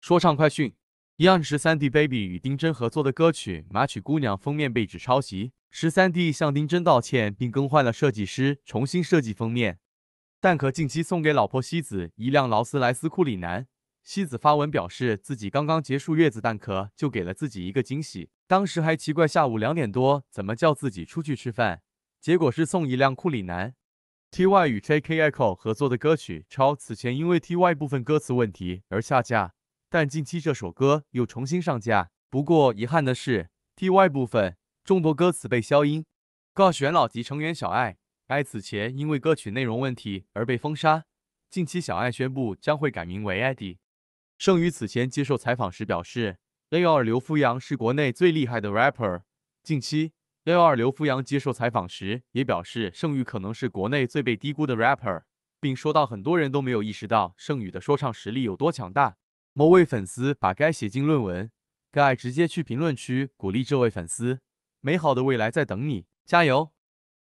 说唱快讯：Young 十三 D Baby 与丁真合作的歌曲《麻曲姑娘》封面被指抄袭，十三 D 向丁真道歉，并更换了设计师，重新设计封面。蛋壳近期送给老婆西子一辆劳斯莱斯库里南。西子发文表示自己刚刚结束月子，蛋壳就给了自己一个惊喜。当时还奇怪下午两点多怎么叫自己出去吃饭，结果是送一辆库里南。T.Y 与 j k i o 合作的歌曲《超》此前因为 T.Y 部分歌词问题而下架。但近期这首歌又重新上架，不过遗憾的是，T.Y 部分众多歌词被消音。告玄老及成员小爱，爱此前因为歌曲内容问题而被封杀。近期小爱宣布将会改名为 Eddie。盛宇此前接受采访时表示，a 幺二刘富阳是国内最厉害的 rapper。近期 a 幺二刘富阳接受采访时也表示，盛宇可能是国内最被低估的 rapper，并说到很多人都没有意识到盛宇的说唱实力有多强大。某位粉丝把该写进论文，该直接去评论区鼓励这位粉丝：“美好的未来在等你，加油！”